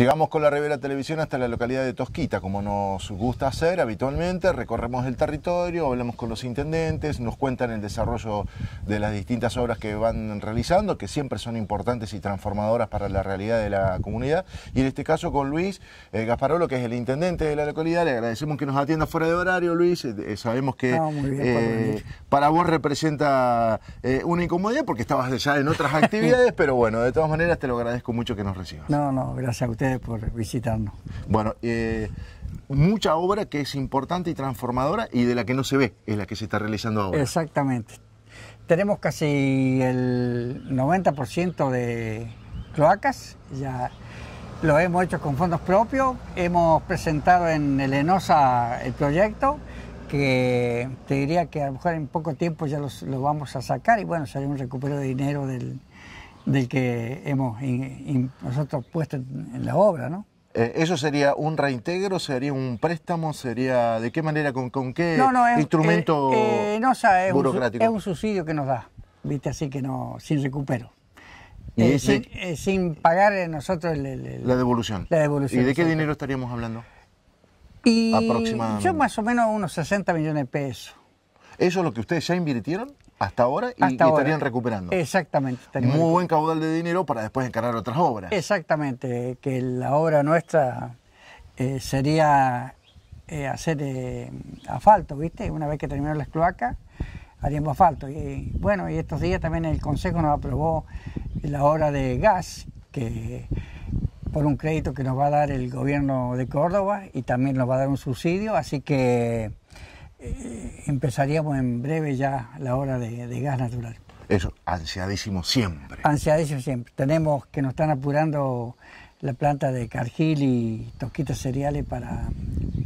Llegamos con la Rivera Televisión hasta la localidad de Tosquita, como nos gusta hacer habitualmente, recorremos el territorio, hablamos con los intendentes, nos cuentan el desarrollo de las distintas obras que van realizando, que siempre son importantes y transformadoras para la realidad de la comunidad. Y en este caso con Luis eh, Gasparolo, que es el intendente de la localidad, le agradecemos que nos atienda fuera de horario, Luis. Eh, eh, sabemos que para vos representa una incomodidad porque estabas ya en otras actividades, pero bueno, de todas maneras te lo agradezco mucho que nos recibas. No, no, gracias a ustedes por visitarnos. Bueno, eh, mucha obra que es importante y transformadora y de la que no se ve, es la que se está realizando ahora. Exactamente. Tenemos casi el 90% de cloacas, ya lo hemos hecho con fondos propios, hemos presentado en Elenosa el proyecto que te diría que a lo mejor en poco tiempo ya lo vamos a sacar y bueno, sería un recupero de dinero del, del que hemos nosotros puesto en, la obra, ¿no? Eh, ¿Eso sería un reintegro? ¿Sería un préstamo? ¿Sería de qué manera? ¿Con, qué instrumento burocrático? es un subsidio que nos da, ¿viste? Así que no, sin recupero. Eh, eh, sin, pagar nosotros la, devolución. ¿Y de qué dinero estaríamos hablando? más o menos unos 60 millones de pesos. ¿Eso es lo que ustedes ya invirtieron? hasta ahora y, estarían recuperando. Exactamente. Muy buen caudal de dinero para después encarar otras obras. Exactamente, que la obra nuestra eh, sería eh, hacer eh, asfalto, ¿viste? Una vez que terminaron las cloacas, haríamos asfalto. Y bueno, y estos días también el Consejo nos aprobó la obra de gas, que por un crédito que nos va a dar el gobierno de Córdoba y también nos va a dar un subsidio, así que eh, empezaríamos en breve ya la hora de, gas natural. Eso, ansiadísimo siempre. Ansiadísimo siempre. Tenemos que nos están apurando la planta de cargil y tosquitas cereales para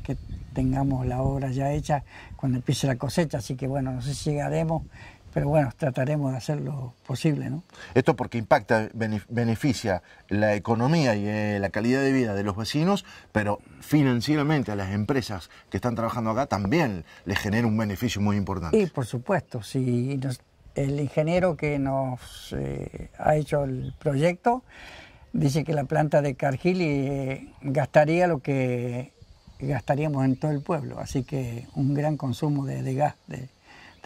que tengamos la obra ya hecha cuando empiece la cosecha, así que bueno, no sé si llegaremos pero bueno, trataremos de hacer lo posible. ¿no? Esto porque impacta, beneficia la economía y eh, la calidad de vida de los vecinos, pero financieramente a las empresas que están trabajando acá también les genera un beneficio muy importante. Y por supuesto, si el ingeniero que nos eh, ha hecho el proyecto dice que la planta de Cargili eh, gastaría lo que gastaríamos en todo el pueblo, así que un gran consumo de, gas de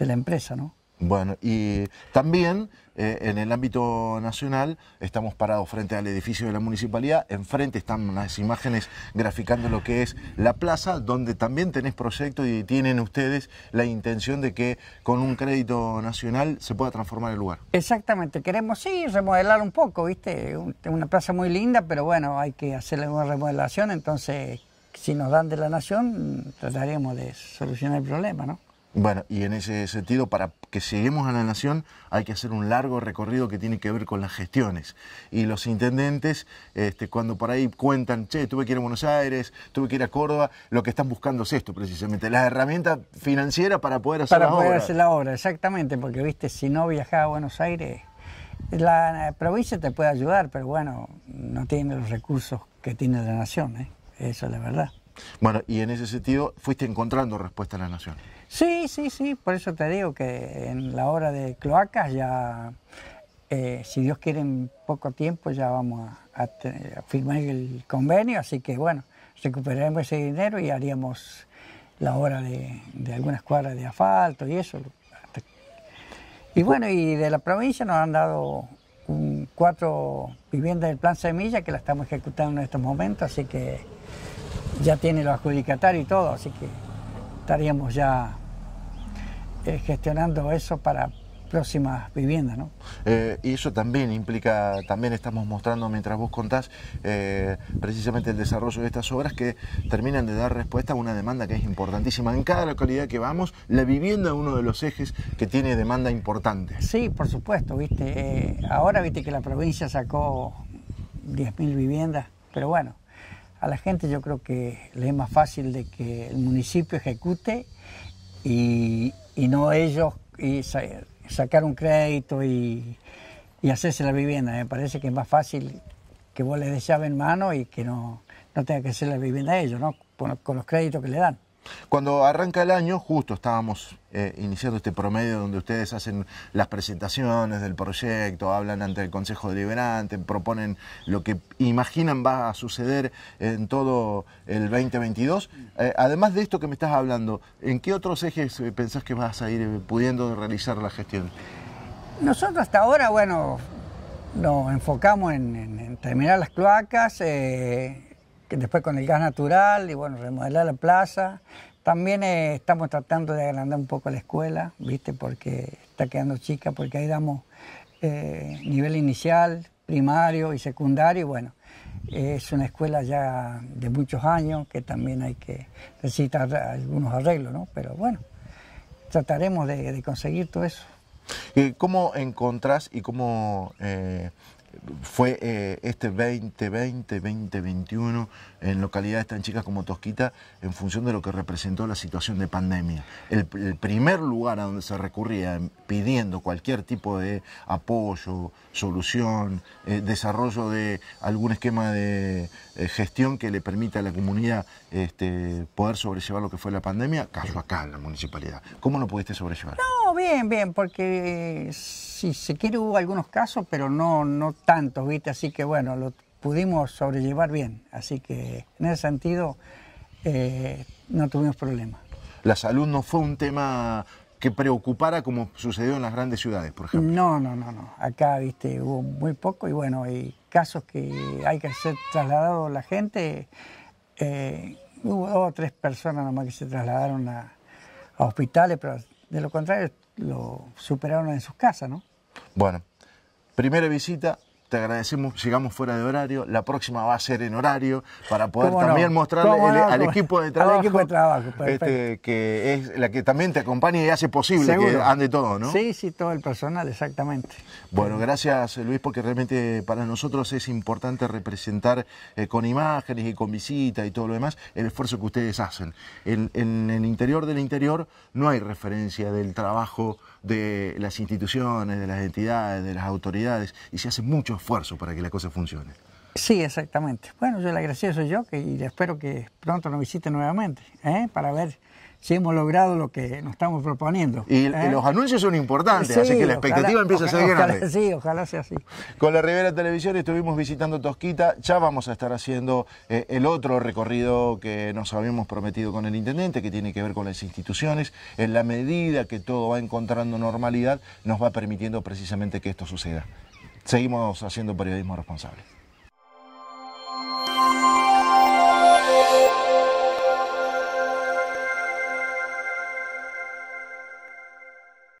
la empresa, ¿no? Bueno, y también eh, en el ámbito nacional estamos parados frente al edificio de la municipalidad, enfrente están las imágenes graficando lo que es la plaza, donde también tenés proyecto y tienen ustedes la intención de que con un crédito nacional se pueda transformar el lugar. Exactamente, queremos sí remodelar un poco, ¿viste? una plaza muy linda, pero bueno, hay que hacerle una remodelación, entonces si nos dan de la nación trataremos de solucionar el problema, ¿no? Bueno, y en ese sentido, para que lleguemos a la nación hay que hacer un largo recorrido que tiene que ver con las gestiones. Y los intendentes, este, cuando por ahí cuentan, che, tuve que ir a Buenos Aires, tuve que ir a Córdoba, lo que están buscando es esto precisamente, la herramientas financiera para poder hacer la obra. Para poder hacer la obra, exactamente, porque viste, si no viajaba a Buenos Aires, la provincia te puede ayudar, pero bueno, no tiene los recursos que tiene la nación, ¿eh? eso es la verdad. Bueno, y en ese sentido fuiste encontrando respuesta a la nación. Sí, sí, sí, por eso te digo que en la hora de cloacas ya, eh, si Dios quiere, en poco tiempo ya vamos a, firmar el convenio, así que bueno, recuperaremos ese dinero y haríamos la hora de, algunas cuadras de asfalto y eso. Y bueno, y de la provincia nos han dado cuatro viviendas del Plan Semilla que la estamos ejecutando en estos momentos, así que ya tiene los adjudicatarios y todo, así que estaríamos ya eh, gestionando eso para próximas viviendas. ¿no? Eh, y eso también implica, también estamos mostrando mientras vos contás eh, precisamente el desarrollo de estas obras que terminan de dar respuesta a una demanda que es importantísima. En cada localidad que vamos, la vivienda es uno de los ejes que tiene demanda importante. Sí, por supuesto, viste. ahora viste que la provincia sacó 10.000 viviendas, pero bueno, a la gente yo creo que le es más fácil de que el municipio ejecute y, no ellos y sacar un crédito y, hacerse la vivienda. Me parece que es más fácil que vos le des en mano y que no, no tenga que hacer la vivienda ellos, ¿no? con los créditos que le dan. Cuando arranca el año, justo estábamos eh, iniciando este promedio donde ustedes hacen las presentaciones del proyecto, hablan ante el Consejo Deliberante, proponen lo que imaginan va a suceder en todo el 2022. Eh, además de esto que me estás hablando, ¿en qué otros ejes eh, pensás que vas a ir pudiendo realizar la gestión? Nosotros hasta ahora, bueno, nos enfocamos en, terminar las cloacas después con el gas natural y bueno, remodelar la plaza. También eh, estamos tratando de agrandar un poco la escuela, ¿viste? Porque está quedando chica, porque ahí damos eh, nivel inicial, primario y secundario. Y bueno, es una escuela ya de muchos años que también hay que necesitar algunos arreglos, ¿no? Pero bueno, trataremos de, conseguir todo eso. Eh, ¿Cómo encontrás y cómo fue eh, este 2020, 2021 en localidades tan chicas como Tosquita en función de lo que representó la situación de pandemia. El, primer lugar a donde se recurría pidiendo cualquier tipo de apoyo, solución, eh, desarrollo de algún esquema de eh, gestión que le permita a la comunidad este, poder sobrellevar lo que fue la pandemia, cayó acá en la municipalidad. ¿Cómo lo pudiste sobrellevar? No, bien, bien, porque si se quiere hubo algunos casos, pero no, no tantos, ¿viste? Así que bueno, lo pudimos sobrellevar bien. Así que en ese sentido eh, no tuvimos problemas. La salud no fue un tema que preocupara como sucedió en las grandes ciudades, por ejemplo. No, no, no, no. Acá, viste, hubo muy poco y bueno, hay casos que hay que ser trasladado la gente. Eh, hubo dos o tres personas nomás que se trasladaron a, a hospitales, pero de lo contrario lo superaron en sus casas, ¿no? Bueno, primera visita te agradecemos, llegamos fuera de horario, la próxima va a ser en horario para poder también mostrarle al equipo de trabajo, al equipo de trabajo que es la que también te acompaña y hace posible que ande todo, ¿no? Sí, sí, todo el personal, exactamente. Bueno, gracias Luis, porque realmente para nosotros es importante representar eh, con imágenes y con visita y todo lo demás el esfuerzo que ustedes hacen. En, en el interior del interior no hay referencia del trabajo de las instituciones, de las entidades, de las autoridades, y se hace mucho esfuerzo para que la cosa funcione. Sí, exactamente. Bueno, yo le agradezco yo que, y espero que pronto nos visite nuevamente ¿eh? para ver si hemos logrado lo que nos estamos proponiendo. Y, ¿eh? los anuncios son importantes, así que la expectativa empieza a ser grande. sí, ojalá sea así. Con la Rivera Televisión estuvimos visitando Tosquita, ya vamos a estar haciendo eh, el otro recorrido que nos habíamos prometido con el intendente, que tiene que ver con las instituciones. En la medida que todo va encontrando normalidad, nos va permitiendo precisamente que esto suceda seguimos haciendo periodismo responsable.